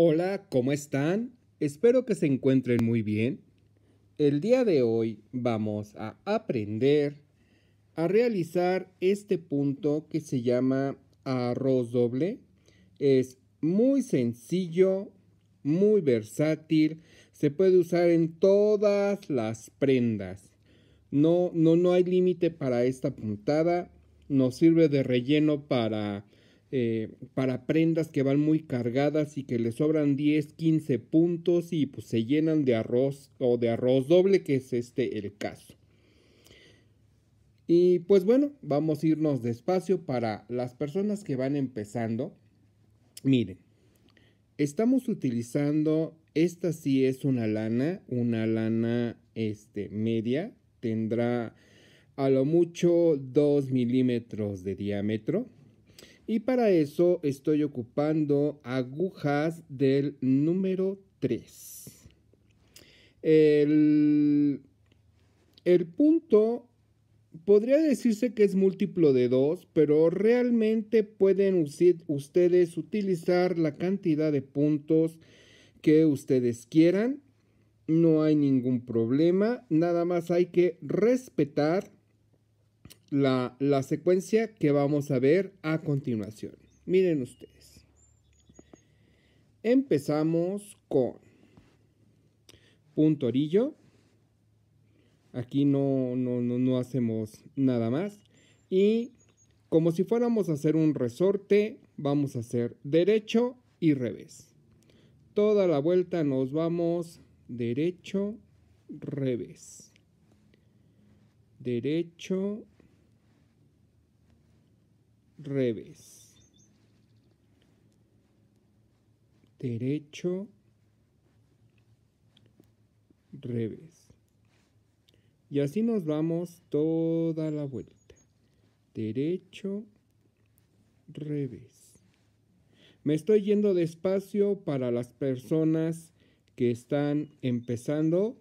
Hola, ¿cómo están? Espero que se encuentren muy bien. El día de hoy vamos a aprender a realizar este punto que se llama arroz doble. Es muy sencillo, muy versátil, se puede usar en todas las prendas. No, no, no hay límite para esta puntada. Nos sirve de relleno para eh, para prendas que van muy cargadas y que le sobran 10, 15 puntos y pues se llenan de arroz o de arroz doble, que es este el caso. Y pues bueno, vamos a irnos despacio para las personas que van empezando. Miren, estamos utilizando, esta si es una lana, una lana este, media, tendrá a lo mucho 2 milímetros de diámetro y para eso estoy ocupando agujas del número 3. El, punto podría decirse que es múltiplo de 2, pero realmente pueden ustedes utilizar la cantidad de puntos que ustedes quieran. No hay ningún problema, nada más hay que respetar la, secuencia que vamos a ver a continuación. Miren ustedes. Empezamos con punto orillo. Aquí no, no, no, no hacemos nada más. Y como si fuéramos a hacer un resorte, vamos a hacer derecho y revés. Toda la vuelta nos vamos derecho, revés. Derecho, revés. Derecho, revés. Y así nos vamos toda la vuelta. Derecho, revés. Me estoy yendo despacio para las personas que están empezando.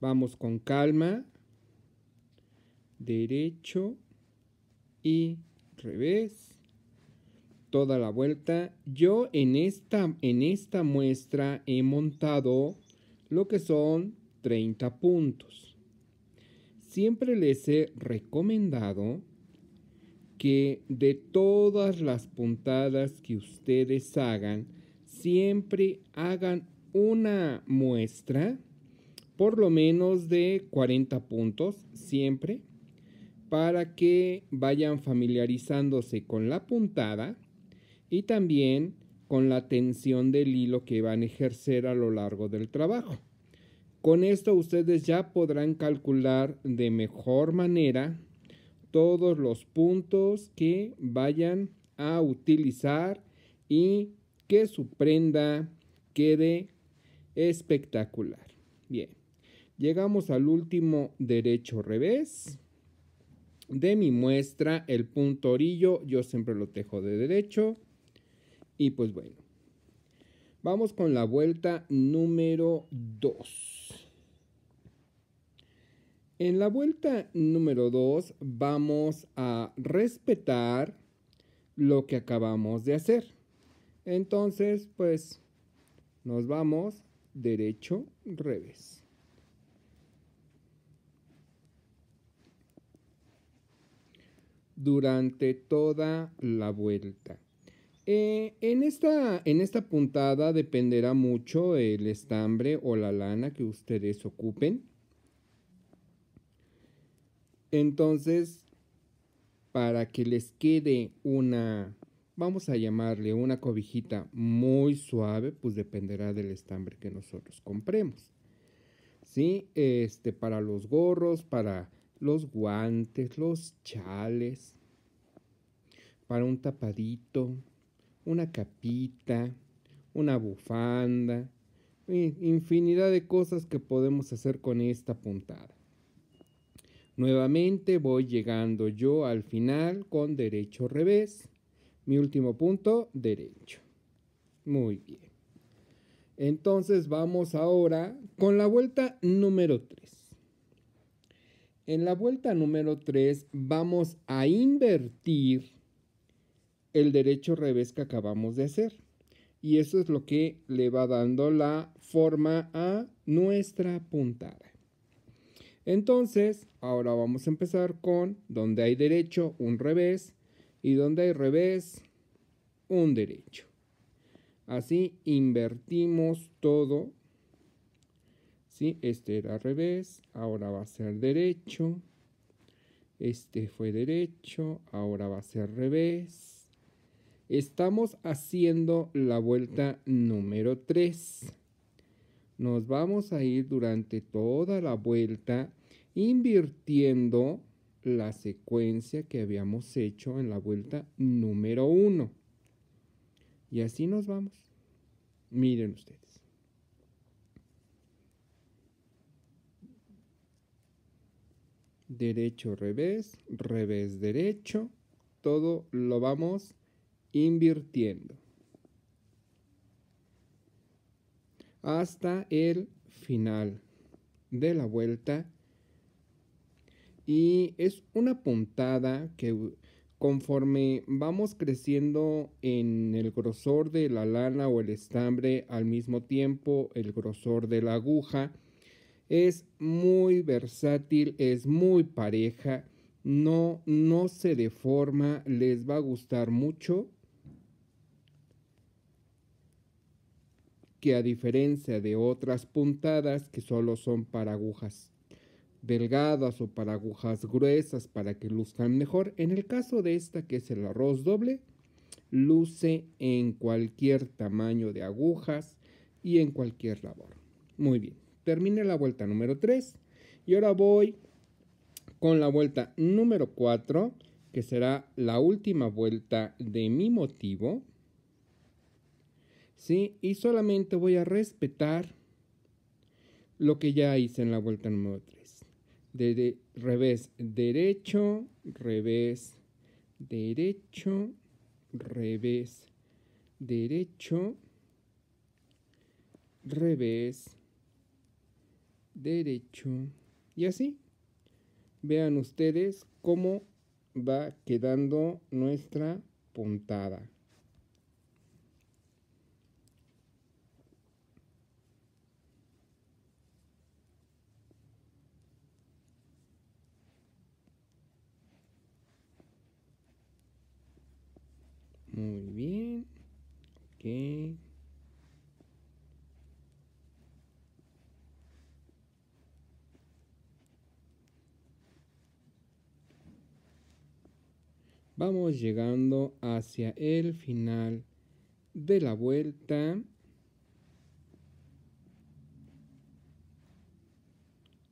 Vamos con calma. Derecho, y revés. Toda la vuelta. Yo en esta, en esta muestra he montado lo que son 30 puntos. Siempre les he recomendado que de todas las puntadas que ustedes hagan, siempre hagan una muestra, por lo menos de 40 puntos, siempre, para que vayan familiarizándose con la puntada y también con la tensión del hilo que van a ejercer a lo largo del trabajo. Con esto ustedes ya podrán calcular de mejor manera todos los puntos que vayan a utilizar y que su prenda quede espectacular. Bien, llegamos al último derecho revés de mi muestra, el punto orillo, yo siempre lo tejo de derecho. Y pues bueno, vamos con la vuelta número 2. En la vuelta número 2 vamos a respetar lo que acabamos de hacer. Entonces, pues nos vamos derecho, revés. durante toda la vuelta. Eh, en, esta, en esta puntada dependerá mucho el estambre o la lana que ustedes ocupen. Entonces, para que les quede una, vamos a llamarle una cobijita muy suave, pues dependerá del estambre que nosotros compremos. ¿Sí? Este, para los gorros, para los guantes, los chales, para un tapadito, una capita, una bufanda, infinidad de cosas que podemos hacer con esta puntada. Nuevamente voy llegando yo al final con derecho revés. Mi último punto, derecho. Muy bien. Entonces vamos ahora con la vuelta número 3. En la vuelta número 3 vamos a invertir el derecho revés que acabamos de hacer. Y eso es lo que le va dando la forma a nuestra puntada. Entonces, ahora vamos a empezar con donde hay derecho, un revés. Y donde hay revés, un derecho. Así invertimos todo este era al revés, ahora va a ser derecho. Este fue derecho, ahora va a ser revés. Estamos haciendo la vuelta número 3. Nos vamos a ir durante toda la vuelta invirtiendo la secuencia que habíamos hecho en la vuelta número 1. Y así nos vamos. Miren ustedes. derecho, revés, revés, derecho. Todo lo vamos invirtiendo. Hasta el final de la vuelta. Y es una puntada que conforme vamos creciendo en el grosor de la lana o el estambre, al mismo tiempo el grosor de la aguja, es muy versátil, es muy pareja, no, no se deforma, les va a gustar mucho. Que a diferencia de otras puntadas que solo son para agujas delgadas o para agujas gruesas para que luzcan mejor, en el caso de esta que es el arroz doble, luce en cualquier tamaño de agujas y en cualquier labor. Muy bien. Terminé la vuelta número 3 y ahora voy con la vuelta número 4, que será la última vuelta de mi motivo. ¿Sí? Y solamente voy a respetar lo que ya hice en la vuelta número 3. De, de, revés derecho, revés derecho, revés derecho, revés derecho. Y así, vean ustedes cómo va quedando nuestra puntada. Muy bien. Okay. Vamos llegando hacia el final de la vuelta.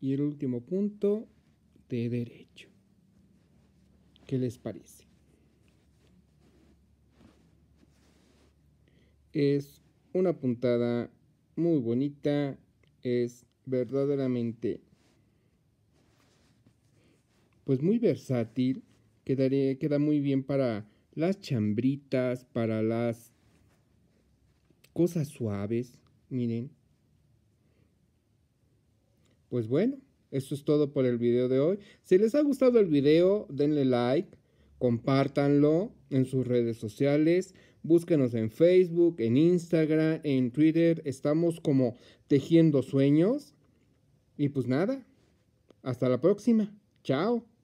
Y el último punto de derecho. ¿Qué les parece? Es una puntada muy bonita. Es verdaderamente pues muy versátil queda muy bien para las chambritas, para las cosas suaves. Miren. Pues bueno, eso es todo por el video de hoy. Si les ha gustado el video, denle like, compártanlo en sus redes sociales, búsquenos en Facebook, en Instagram, en Twitter. Estamos como tejiendo sueños. Y pues nada, hasta la próxima. Chao.